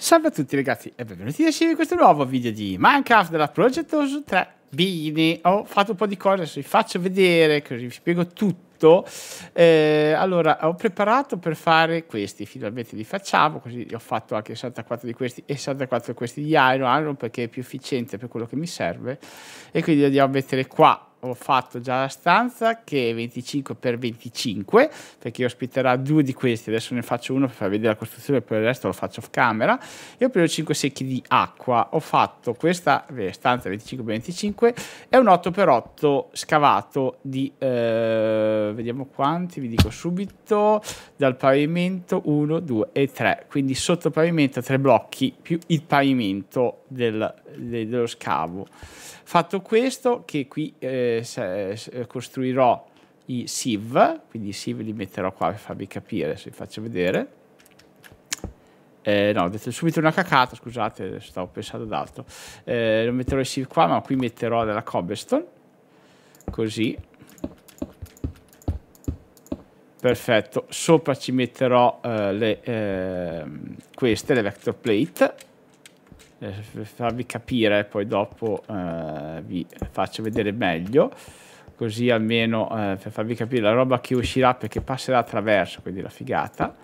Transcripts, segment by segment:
Salve a tutti ragazzi e benvenuti a questo nuovo video di Minecraft della Project Ocean 3 Bene, ho fatto un po' di cose, vi faccio vedere, così vi spiego tutto eh, Allora, ho preparato per fare questi, finalmente li facciamo Così ho fatto anche 64 di questi e 64 di questi di Iron Iron Perché è più efficiente per quello che mi serve E quindi li andiamo a mettere qua ho fatto già la stanza che è 25x25 perché ospiterà due di questi adesso ne faccio uno per far vedere la costruzione poi il resto lo faccio off camera io ho preso 5 secchi di acqua ho fatto questa beh, stanza 25x25 è un 8x8 scavato di eh, vediamo quanti vi dico subito dal pavimento 1 2 e 3 quindi sotto pavimento 3 blocchi più il pavimento del, de, dello scavo fatto questo che qui eh, se, se, costruirò i sieve, quindi i sieve li metterò qua per farvi capire, se vi faccio vedere. Eh, no, ho detto subito una cacata, scusate, stavo pensando ad altro. Eh, non metterò i sieve qua, ma qui metterò della cobblestone. Così. Perfetto. Sopra ci metterò eh, le, ehm, queste, le vector plate per eh, farvi capire, poi dopo eh, vi faccio vedere meglio, così almeno eh, per farvi capire la roba che uscirà perché passerà attraverso, quindi la figata.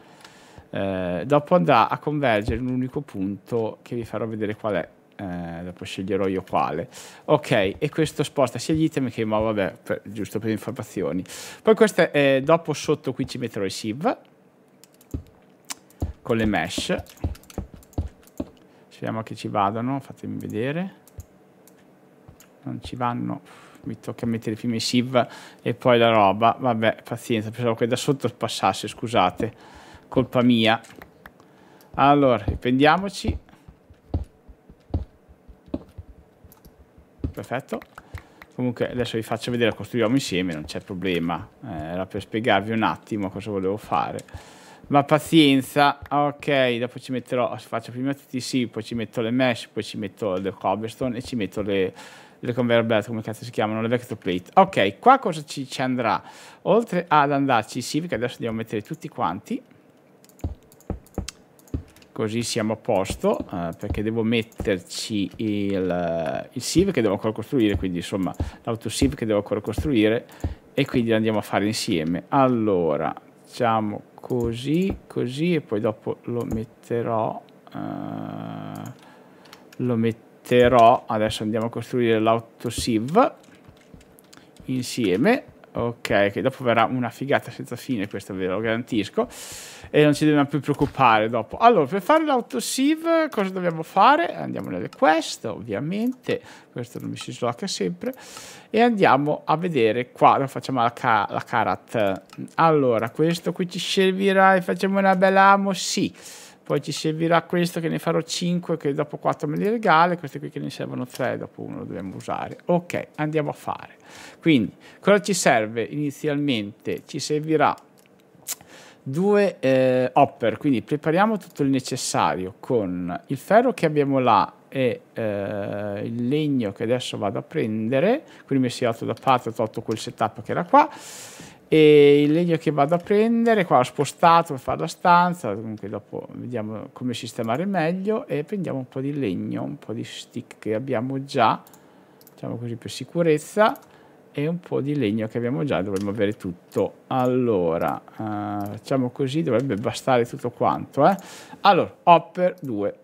Eh, dopo andrà a convergere in un unico punto che vi farò vedere qual è. Eh, dopo sceglierò io quale ok e questo sposta sia gli item che ma vabbè per, giusto per informazioni poi questo è dopo sotto qui ci metterò i sieve con le mesh Speriamo che ci vadano, fatemi vedere. Non ci vanno. Mi tocca mettere prima i SIV e poi la roba. Vabbè, pazienza, pensavo che da sotto passasse, scusate. Colpa mia. Allora, riprendiamoci. Perfetto. Comunque adesso vi faccio vedere, costruiamo insieme, non c'è problema. Eh, era per spiegarvi un attimo cosa volevo fare. Ma pazienza. Ah, ok, dopo ci metterò... Faccio prima tutti TTC, poi ci metto le mesh, poi ci metto le cobblestone e ci metto le le conveyor belt, come cazzo si chiamano, le vector plate. Ok, qua cosa ci, ci, andrà? Oltre ad andarci sì, perché adesso andiamo a mettere tutti quanti. Così siamo a posto, eh, perché devo metterci il, il sieve che devo ancora costruire, quindi insomma l'autosieve che devo ancora costruire e quindi andiamo a fare insieme. Allora, facciamo così, così e poi dopo lo metterò, eh, lo metterò, adesso andiamo a costruire l'autosieve insieme Ok, che dopo verrà una figata senza fine, questo ve lo garantisco. E non ci dobbiamo più preoccupare dopo. Allora, per fare l'autosave, cosa dobbiamo fare? Andiamo nelle quest, ovviamente. Questo non mi si sblocca sempre. E andiamo a vedere qua, non facciamo la, ca la carat. Allora, questo qui ci servirà e facciamo una bella amo? Sì poi ci servirà questo che ne farò 5 che dopo 4 me li regale queste qui che ne servono 3 dopo uno lo dobbiamo usare ok andiamo a fare quindi cosa ci serve inizialmente ci servirà due eh, hopper quindi prepariamo tutto il necessario con il ferro che abbiamo là e eh, il legno che adesso vado a prendere quindi mi è tolto da parte ho tolto quel setup che era qua e il legno che vado a prendere qua ho spostato per fare la stanza comunque dopo vediamo come sistemare meglio e prendiamo un po' di legno un po' di stick che abbiamo già diciamo così per sicurezza e un po' di legno che abbiamo già dovremmo avere tutto allora eh, facciamo così dovrebbe bastare tutto quanto eh? allora hopper 2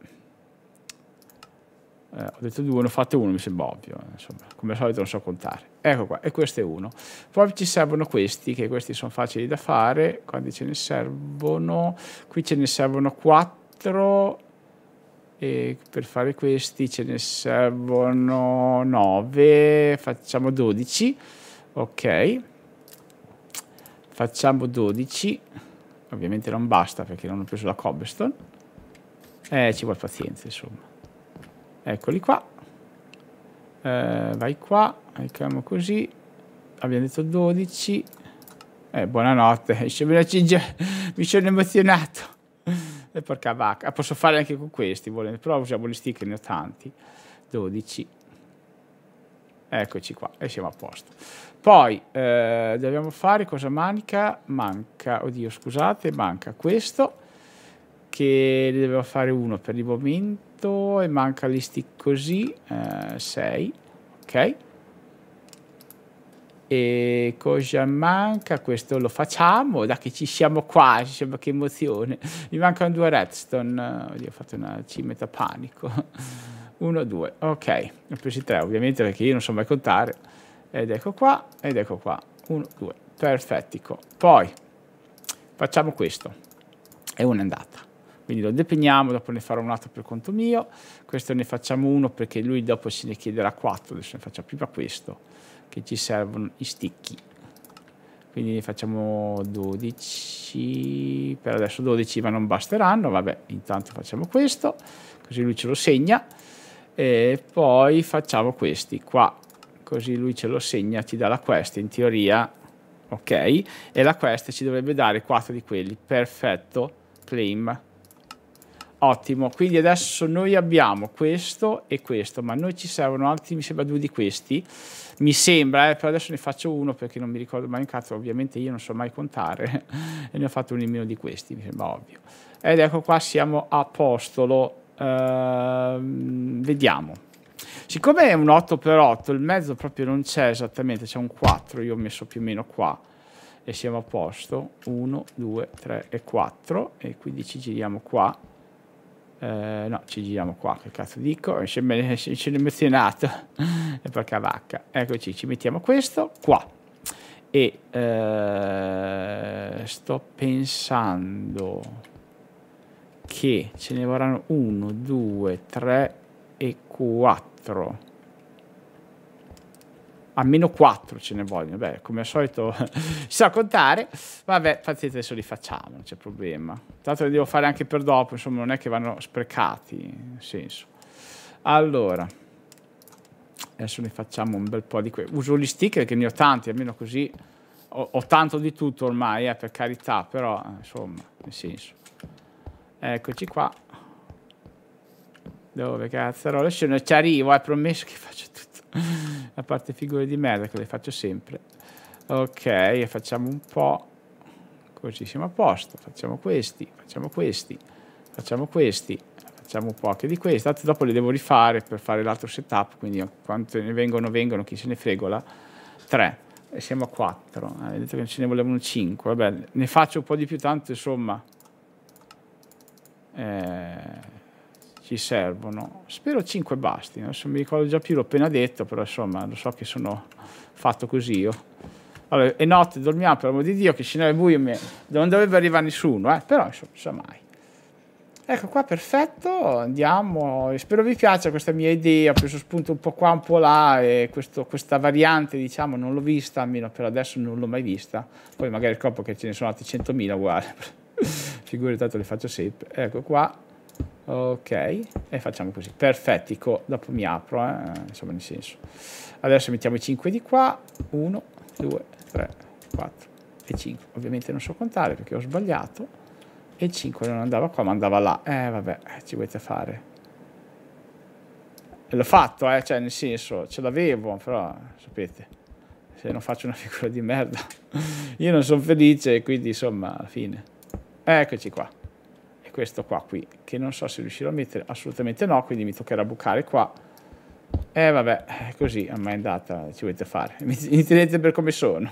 eh, ho detto due ne ho fatto uno mi sembra ovvio insomma come al solito non so contare Ecco qua, e questo è uno. Poi ci servono questi, che questi sono facili da fare. Quanti ce ne servono? Qui ce ne servono quattro, E per fare questi ce ne servono nove, Facciamo dodici, Ok. Facciamo dodici, Ovviamente non basta perché non ho preso la cobblestone. Eh, ci vuole pazienza, insomma. Eccoli qua eh, vai qua clicchiamo così abbiamo detto 12 eh, buonanotte mi sono emozionato e eh, porca vacca ah, posso fare anche con questi però usiamo gli sticker ne ho tanti 12 eccoci qua e siamo a posto poi eh, dobbiamo fare cosa manca manca oddio scusate manca questo che ne dobbiamo fare uno per il momento questo e manca gli stick così, 6, eh, ok. E cosa manca? Questo lo facciamo, da che ci siamo quasi, sembra che emozione. Mi mancano due redstone, eh, oddio ho fatto una cimeta panico. 1, 2, ok, ho preso 3 ovviamente perché io non so mai contare. Ed ecco qua, ed ecco qua, 1, 2, perfettico. Poi facciamo questo, è un'andata quindi lo depeniamo, dopo ne farò un altro per conto mio, questo ne facciamo uno perché lui dopo se ne chiederà quattro, adesso ne faccio prima questo, che ci servono i sticchi, quindi ne facciamo 12, per adesso 12 ma non basteranno, vabbè intanto facciamo questo, così lui ce lo segna, e poi facciamo questi qua, così lui ce lo segna, ti dà la quest in teoria, ok, e la quest ci dovrebbe dare 4 di quelli, perfetto, claim Ottimo, quindi adesso noi abbiamo questo e questo, ma noi ci servono altri, mi sembra, due di questi. Mi sembra, eh, però adesso ne faccio uno perché non mi ricordo mai un cazzo, ovviamente io non so mai contare e ne ho fatto uno in meno di questi, mi sembra ovvio. Ed ecco qua siamo a Apostolo, ehm, vediamo. Siccome è un 8x8, il mezzo proprio non c'è esattamente, c'è un 4, io ho messo più o meno qua e siamo a posto 1, 2, 3 e 4 e quindi ci giriamo qua eh, no, ci giriamo qua, che cazzo dico, ce l'ho è menzionato, è porca vacca, eccoci, ci mettiamo questo qua, e eh, sto pensando che ce ne vorranno 1, 2, 3 e 4 almeno 4 ce ne vogliono. Beh, come al solito si sa contare. Vabbè, pazienza, adesso li facciamo, non c'è problema. Tanto li devo fare anche per dopo, insomma, non è che vanno sprecati, nel senso. Allora, adesso ne facciamo un bel po' di quei. Uso gli sticker che ne ho tanti, almeno così ho, ho tanto di tutto ormai, eh, per carità, però, eh, insomma, nel senso. Eccoci qua. Dove cazzo? Allora, se non ci arrivo, è eh, promesso che faccio tutto. a parte figure di merda che le faccio sempre ok e facciamo un po' così siamo a posto facciamo questi facciamo questi facciamo questi facciamo un po' anche di questi tanto dopo li devo rifare per fare l'altro setup quindi quante ne vengono vengono chi se ne fregola 3 e siamo a 4 ah, hai detto che ce ne volevano 5 vabbè ne faccio un po' di più tanto insomma eh ci servono. Spero 5 basti, adesso mi ricordo già più, l'ho appena detto, però insomma lo so che sono fatto così io. Allora, e notte dormiamo, per l'amor di Dio, che scenario buio me, non dovrebbe arrivare nessuno, eh? però insomma, non sa mai. Ecco qua, perfetto, andiamo, spero vi piaccia questa mia idea, ho preso spunto un po' qua, un po' là, e questo, questa variante, diciamo, non l'ho vista, almeno per adesso non l'ho mai vista, poi magari il scopro che ce ne sono altri 100.000 uguali, figure tanto le faccio sempre, ecco qua, ok e facciamo così perfettico dopo mi apro eh? insomma nel senso adesso mettiamo i 5 di qua 1 2 3 4 e 5 ovviamente non so contare perché ho sbagliato e il 5 non andava qua ma andava là eh vabbè eh, ci volete fare l'ho fatto eh cioè nel senso ce l'avevo però sapete se non faccio una figura di merda io non sono felice quindi insomma alla fine eccoci qua questo qua qui, che non so se riuscirò a mettere, assolutamente no, quindi mi toccherà bucare qua. E eh, vabbè, così, a me è andata, ci volete fare, mi, tenete per come sono.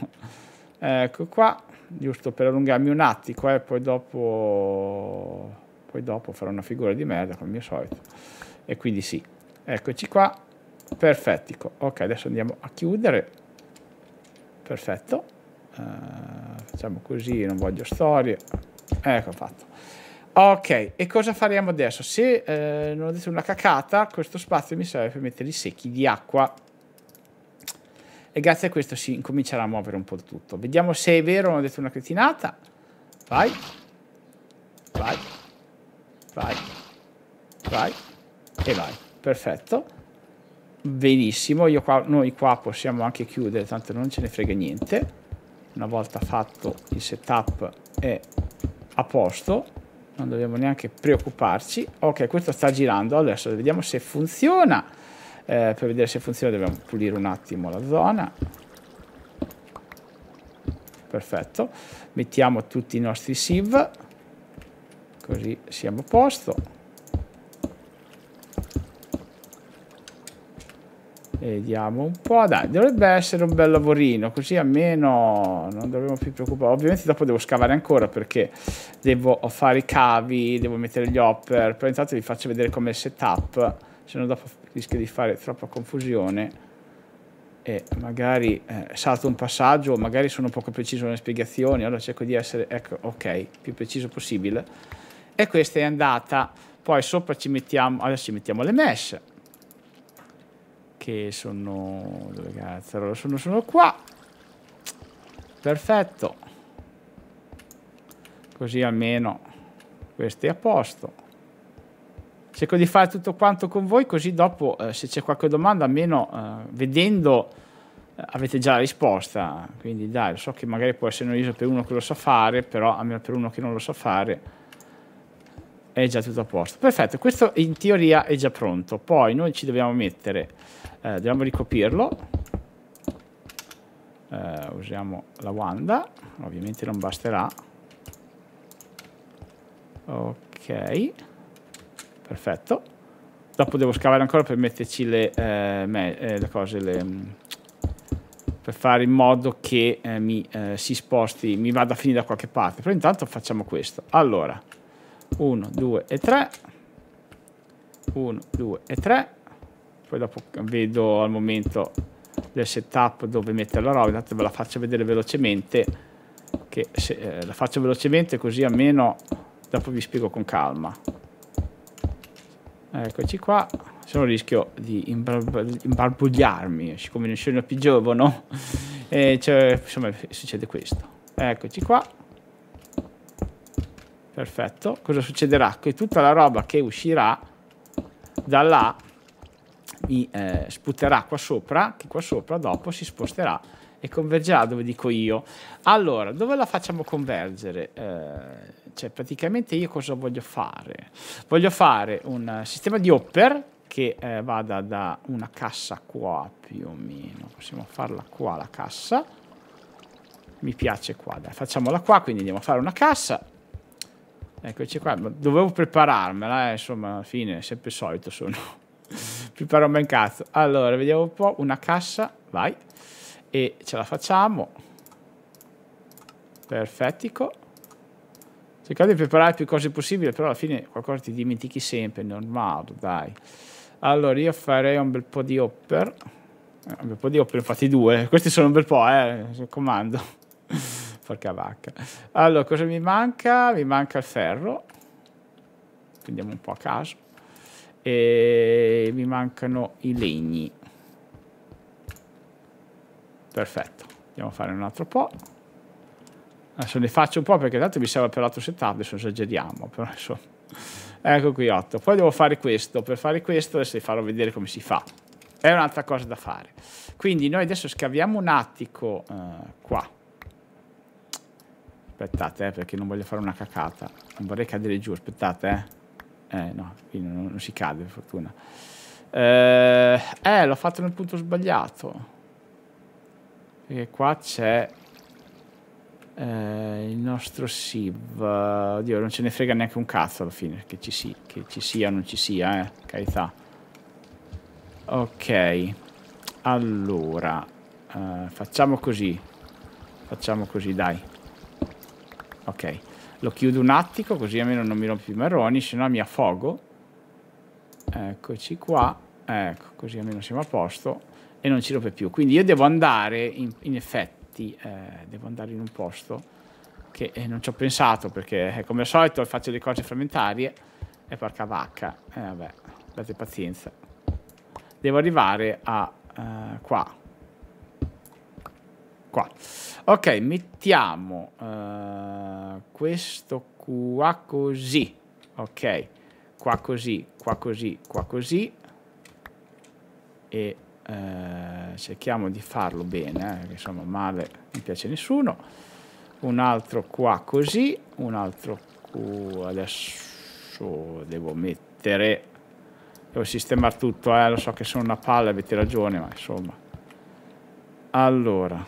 Ecco qua, giusto per allungarmi un attimo e eh, poi dopo... Poi dopo farò una figura di merda come al mio solito. E quindi sì, eccoci qua, perfetto Ok, adesso andiamo a chiudere. Perfetto. Uh, facciamo così, non voglio storie. Ecco fatto. Ok, e cosa faremo adesso? Se eh, non ho detto una cacata, questo spazio mi serve per mettere i secchi di acqua. E grazie a questo si incomincerà a muovere un po' tutto. Vediamo se è vero, non ho detto una cretinata. Vai. Vai. Vai. Vai. E vai. Perfetto. Benissimo. Qua, noi qua possiamo anche chiudere, tanto non ce ne frega niente. Una volta fatto il setup è a posto non dobbiamo neanche preoccuparci ok questo sta girando adesso vediamo se funziona eh, per vedere se funziona dobbiamo pulire un attimo la zona perfetto mettiamo tutti i nostri sieve così siamo a posto Vediamo un po', dai, dovrebbe essere un bel lavorino, così almeno non dovremo più preoccupare. Ovviamente dopo devo scavare ancora perché devo fare i cavi, devo mettere gli hopper, però intanto vi faccio vedere come è il setup, se no dopo rischio di fare troppa confusione e magari eh, salto un passaggio, magari sono poco preciso nelle spiegazioni, allora cerco di essere, ecco, ok, più preciso possibile. E questa è andata, poi sopra ci mettiamo, adesso ci mettiamo le mesh che sono... dove cazzo? Sono, sono qua. Perfetto. Così almeno questo è a posto. Cerco di fare tutto quanto con voi, così dopo eh, se c'è qualche domanda, almeno eh, vedendo eh, avete già la risposta. Quindi dai, so che magari può essere noioso per uno che lo sa fare, però almeno per uno che non lo sa fare è già tutto a posto. Perfetto, questo in teoria è già pronto. Poi noi ci dobbiamo mettere eh, dobbiamo ricoprirlo. Eh, usiamo la wanda. Ovviamente non basterà. Ok. Perfetto. Dopo devo scavare ancora per metterci le, eh, me, eh, le cose, le, mm, per fare in modo che eh, mi eh, si sposti, mi vada a finire da qualche parte. Però intanto facciamo questo. Allora, 1, 2 e 3. 1, 2 e 3 poi dopo vedo al momento del setup dove mettere la roba, intanto ve la faccio vedere velocemente, che se, eh, la faccio velocemente così almeno dopo vi spiego con calma. Eccoci qua, se no rischio di imbarbugliarmi, siccome non sono più giovane, e cioè, insomma succede questo. Eccoci qua. Perfetto, cosa succederà? Che tutta la roba che uscirà da là mi eh, sputerà qua sopra, che qua sopra dopo si sposterà e convergerà dove dico io. Allora, dove la facciamo convergere? Eh, cioè, praticamente io cosa voglio fare? Voglio fare un eh, sistema di hopper che eh, vada da una cassa qua più o meno. Possiamo farla qua la cassa. Mi piace qua, dai. Facciamola qua, quindi andiamo a fare una cassa. Eccoci qua, dovevo prepararmela, eh, insomma, alla fine, sempre solito sono... Prepara un bel cazzo. Allora, vediamo un po'. Una cassa, vai. E ce la facciamo. Perfettico. Cercate di preparare più cose possibile, però alla fine qualcosa ti dimentichi sempre, normale, dai. Allora, io farei un bel po' di hopper. Eh, un bel po' di hopper, infatti due. Questi sono un bel po', eh, mi raccomando. Porca vacca. Allora, cosa mi manca? Mi manca il ferro. Prendiamo un po' a caso e mi mancano i legni perfetto andiamo a fare un altro po' adesso ne faccio un po' perché tanto mi serve per l'altro setup adesso esageriamo però insomma ecco qui 8 poi devo fare questo per fare questo adesso vi farò vedere come si fa è un'altra cosa da fare quindi noi adesso scaviamo un attico eh, qua aspettate eh, perché non voglio fare una cacata non vorrei cadere giù aspettate eh eh no, quindi non, non si cade per fortuna. Eh, eh l'ho fatto nel punto sbagliato. Perché qua c'è eh, il nostro SIV. Oddio, non ce ne frega neanche un cazzo alla fine. Che ci, si, che ci sia o non ci sia, eh. Carità. Ok. Allora. Eh, facciamo così. Facciamo così, dai. Ok. Lo chiudo un attimo così almeno non mi rompo più i marroni, se no mi affogo. Eccoci qua. Ecco, così almeno siamo a posto e non ci rompe più. Quindi io devo andare, in, in effetti, eh, devo andare in un posto che eh, non ci ho pensato perché eh, come al solito faccio le cose frammentarie e porca vacca. E eh, vabbè, date pazienza. Devo arrivare a eh, qua. Qua. Ok, mettiamo... Eh, questo qua così. Ok, qua così, qua così, qua così. E eh, cerchiamo di farlo bene, eh, insomma male non piace a nessuno. Un altro qua così, un altro qua. Adesso devo mettere... Devo sistemare tutto, eh, lo so che sono una palla, avete ragione, ma insomma. Allora,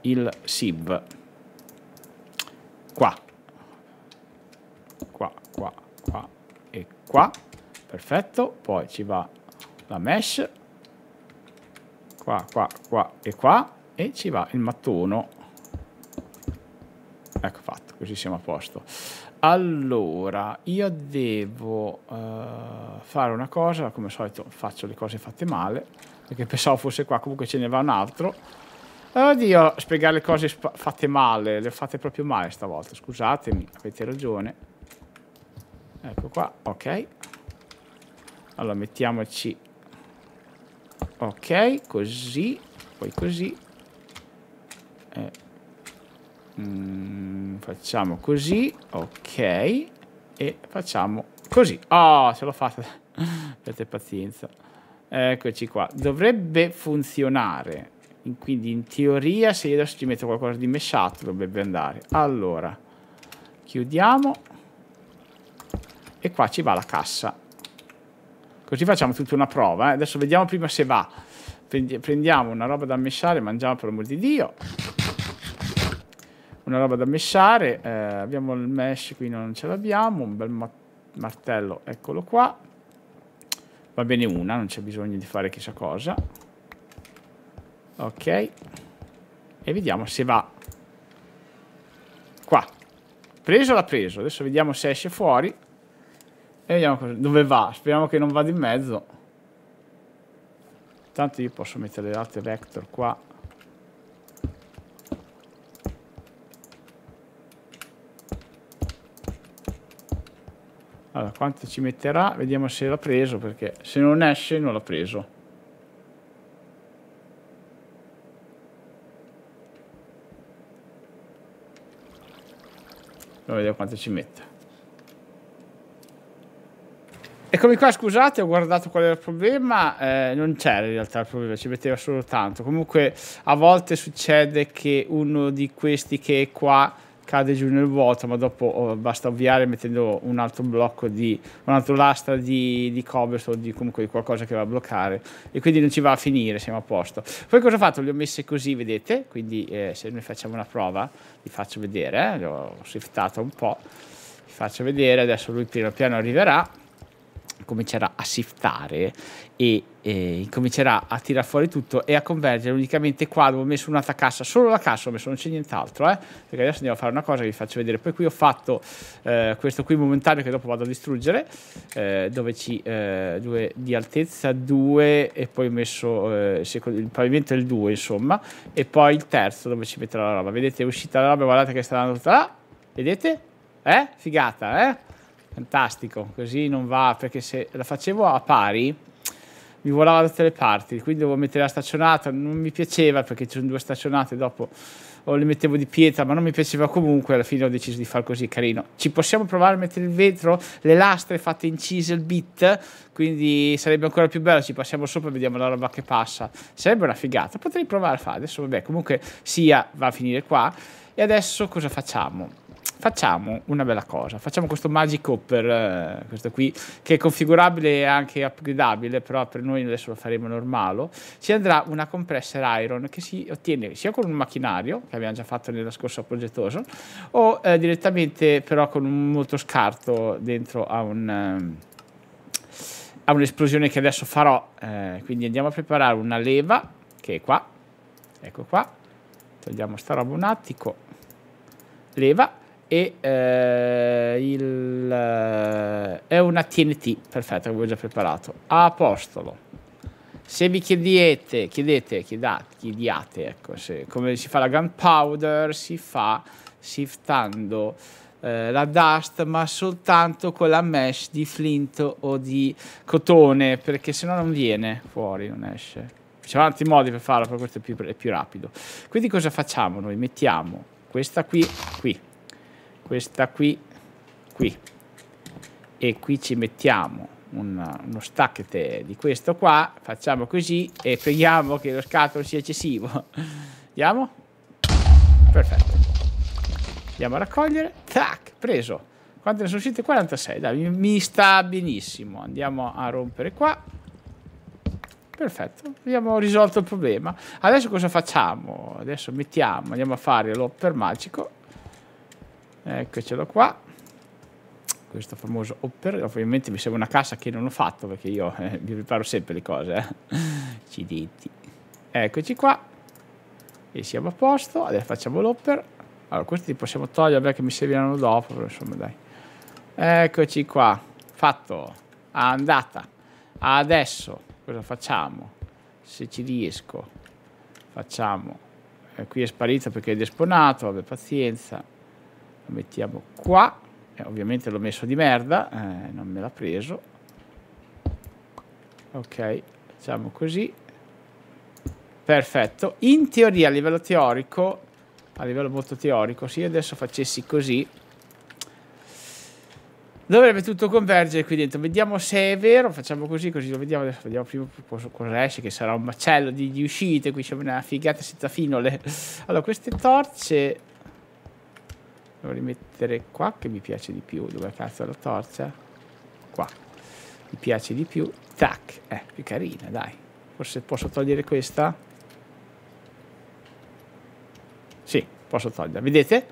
il SIB qua. Qua, qua, qua e qua. Perfetto. Poi ci va la mesh. Qua, qua, qua e qua. E ci va il mattone. Ecco fatto, così siamo a posto. Allora, io devo uh, fare una cosa, come al solito faccio le cose fatte male, perché pensavo fosse qua, comunque ce ne va un altro. Oddio, eh, spiegare le cose fatte male, le fate proprio male stavolta, scusatemi, avete ragione. Ecco qua, ok. Allora, mettiamoci... Ok, così, poi così. Eh. Mm, facciamo così, ok. E facciamo così. Oh, ce l'ho fatta. Avete pazienza. Eccoci qua. Dovrebbe funzionare. Quindi in teoria se io adesso ci metto qualcosa di meshato dovrebbe andare. Allora, chiudiamo. E qua ci va la cassa. Così facciamo tutta una prova. Eh. Adesso vediamo prima se va. Prendiamo una roba da messare, mangiamo per l'amor di Dio. Una roba da messare. Eh, abbiamo il mesh, qui non ce l'abbiamo. Un bel martello, eccolo qua. Va bene una, non c'è bisogno di fare chissà cosa. Ok. E vediamo se va qua. Preso l'ha preso. Adesso vediamo se esce fuori. E vediamo cosa, dove va. Speriamo che non vada in mezzo. Intanto io posso mettere le altre vector qua. Allora, quanto ci metterà? Vediamo se l'ha preso, perché se non esce non l'ha preso. vediamo quanto ci mette. Eccomi qua, scusate, ho guardato qual era il problema, eh, non c'era in realtà il problema, ci metteva solo tanto. Comunque a volte succede che uno di questi che è qua cade giù nel vuoto, ma dopo oh, basta ovviare mettendo un altro blocco di un'altra lastra di, di cobblestone o di comunque di qualcosa che va a bloccare e quindi non ci va a finire, siamo a posto. Poi cosa ho fatto? Le ho messe così, vedete? Quindi eh, se noi facciamo una prova, vi faccio vedere, eh? le ho shiftato un po', vi faccio vedere, adesso lui piano piano arriverà comincerà a shiftare e, e comincerà a tirar fuori tutto e a convergere unicamente qua dove ho messo un'altra cassa, solo la cassa ho messo, non c'è nient'altro, eh? perché adesso andiamo a fare una cosa che vi faccio vedere, poi qui ho fatto eh, questo qui momentaneo che dopo vado a distruggere, eh, dove ci, eh, due, di altezza 2 e poi ho messo eh, il pavimento è il 2 insomma, e poi il terzo dove ci metterò la roba, vedete è uscita la roba, guardate che sta andando tutta là, vedete? Eh? Figata, eh? Fantastico, così non va, perché se la facevo a pari mi volava da tutte le parti, quindi dovevo mettere la staccionata, non mi piaceva perché ci sono due staccionate dopo o le mettevo di pietra, ma non mi piaceva comunque, alla fine ho deciso di far così, carino. Ci possiamo provare a mettere il vetro, le lastre fatte in chisel bit, quindi sarebbe ancora più bello, ci passiamo sopra e vediamo la roba che passa. Sarebbe una figata, potrei provare a fare, adesso vabbè, comunque sia, va a finire qua. E adesso cosa facciamo? facciamo una bella cosa, facciamo questo Magic Hopper, eh, questo qui, che è configurabile e anche upgradabile, però per noi adesso lo faremo normale, ci andrà una compressor iron che si ottiene sia con un macchinario, che abbiamo già fatto nella scorsa Project o eh, direttamente però con un, molto scarto dentro a un... Um, a un'esplosione che adesso farò, eh, quindi andiamo a preparare una leva che è qua, ecco qua, togliamo sta roba un attimo, leva, e eh, il, eh, è una TNT, perfetto, avevo già preparato. Apostolo. Se vi chiedete, chiedete, chiedate, chiediate, ecco, se, come si fa la gunpowder, si fa siftando eh, la dust, ma soltanto con la mesh di flint o di cotone, perché se no non viene fuori, non esce. Ci sono altri modi per farlo, però questo è più, è più rapido. Quindi cosa facciamo noi? Mettiamo questa qui, qui, questa qui, qui. E qui ci mettiamo un, uno stacchet di questo qua, facciamo così e preghiamo che lo scatolo sia eccessivo. Andiamo? Perfetto. Andiamo a raccogliere. Tac, preso. Quante ne sono uscite? 46. Dai, mi sta benissimo. Andiamo a rompere qua. Perfetto, abbiamo risolto il problema. Adesso cosa facciamo? Adesso mettiamo, andiamo a fare l'opper magico Eccocelo qua. Questo famoso hopper. Ovviamente mi serve una cassa che non ho fatto perché io eh, mi preparo sempre le cose. Eh. Accidenti. Eccoci qua. E siamo a posto. Adesso facciamo l'hopper. Allora, questi li possiamo togliere perché mi serviranno dopo. insomma, dai. Eccoci qua. Fatto. Andata. Adesso cosa facciamo? Se ci riesco, facciamo. Eh, qui è sparito perché è desponato. Vabbè, pazienza lo mettiamo qua eh, ovviamente l'ho messo di merda eh, non me l'ha preso ok facciamo così perfetto in teoria a livello teorico a livello molto teorico se io adesso facessi così dovrebbe tutto convergere qui dentro vediamo se è vero facciamo così così lo vediamo adesso vediamo prima cosa esce che sarà un macello di, di uscite qui c'è una figata senza finole allora queste torce Devo rimettere qua che mi piace di più. Dove cazzo la torcia? Qua. Mi piace di più. Tac. Eh, più carina, dai. Forse posso togliere questa? Sì, posso toglierla. Vedete?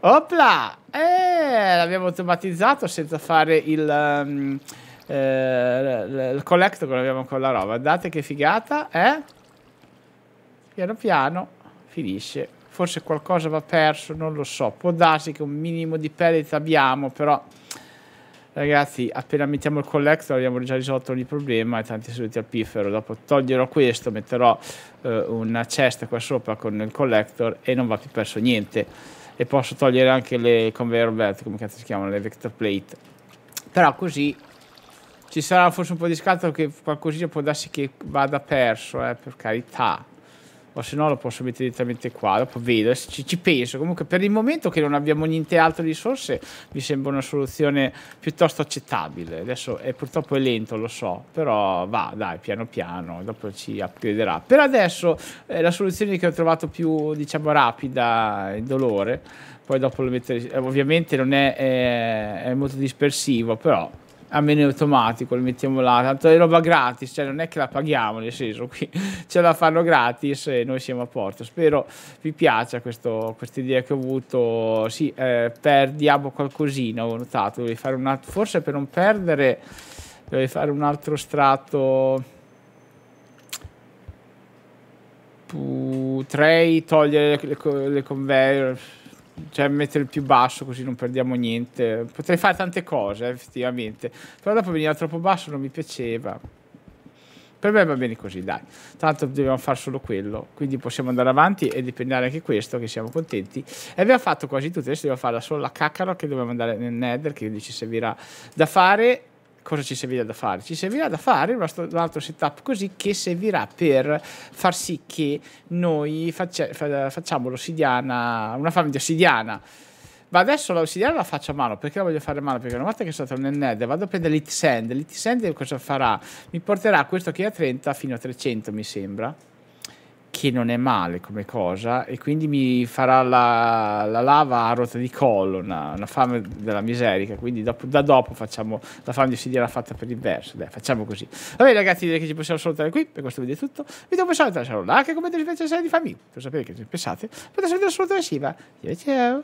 Opla! Eh, l'abbiamo automatizzato senza fare il... Um, eh, il collect che abbiamo con la roba. Guardate che figata, eh? Piano piano finisce forse qualcosa va perso, non lo so, può darsi che un minimo di perdita abbiamo, però ragazzi appena mettiamo il collector abbiamo già risolto ogni problema e tanti saluti al piffero, dopo toglierò questo, metterò eh, una cesta qua sopra con il collector e non va più perso niente e posso togliere anche le conveyor belt, come cazzo si chiamano, le vector plate, però così ci sarà forse un po' di scatto che qualcosina può darsi che vada perso, eh, per carità o se no lo posso mettere direttamente qua, dopo vedo, ci, ci, penso. Comunque per il momento che non abbiamo niente altro di risorse mi sembra una soluzione piuttosto accettabile. Adesso è, purtroppo è lento, lo so, però va, dai, piano piano, dopo ci upgraderà. Per adesso eh, la soluzione che ho trovato più, diciamo, rapida e dolore, poi dopo lo mettere, eh, ovviamente non è, è, eh, è molto dispersivo, però a menu automatico, lo mettiamo là, tanto è roba gratis, cioè non è che la paghiamo, nel senso qui ce la fanno gratis e noi siamo a porto. Spero vi piaccia questa idea che ho avuto, sì, eh, perdiamo qualcosina, ho notato, devi fare un altro, forse per non perdere devi fare un altro strato potrei togliere le, le, le conveyor cioè mettere il più basso così non perdiamo niente. Potrei fare tante cose, eh, effettivamente. Però dopo veniva troppo basso, non mi piaceva. Per me va bene così, dai. Tanto dobbiamo fare solo quello. Quindi possiamo andare avanti e dipendere anche questo, che siamo contenti. E abbiamo fatto quasi tutto. Adesso dobbiamo fare solo la caccara che dobbiamo andare nel nether, che quindi ci servirà da fare cosa ci servirà da fare? Ci servirà da fare un altro, un altro setup così che servirà per far sì che noi faccia, facciamo l'ossidiana, una farm di ossidiana. Ma adesso l'ossidiana la faccio a mano, perché la voglio fare a mano? Perché una volta che sono stato nel Ned vado a prendere l'Hit Sand, l'Hit Sand cosa farà? Mi porterà questo che è a 30 fino a 300 mi sembra che non è male come cosa e quindi mi farà la, la lava a ruota di collo, una, una fame della miseria, quindi dopo, da dopo facciamo la fame di ossidiana fatta per il verso, dai facciamo così. Va bene ragazzi direi che ci possiamo salutare qui, per questo video è tutto, vi do un a lasciare un like e commentate invece se di famiglia, per sapere che ne pensate, potete salutare solo da Siva, ciao ciao!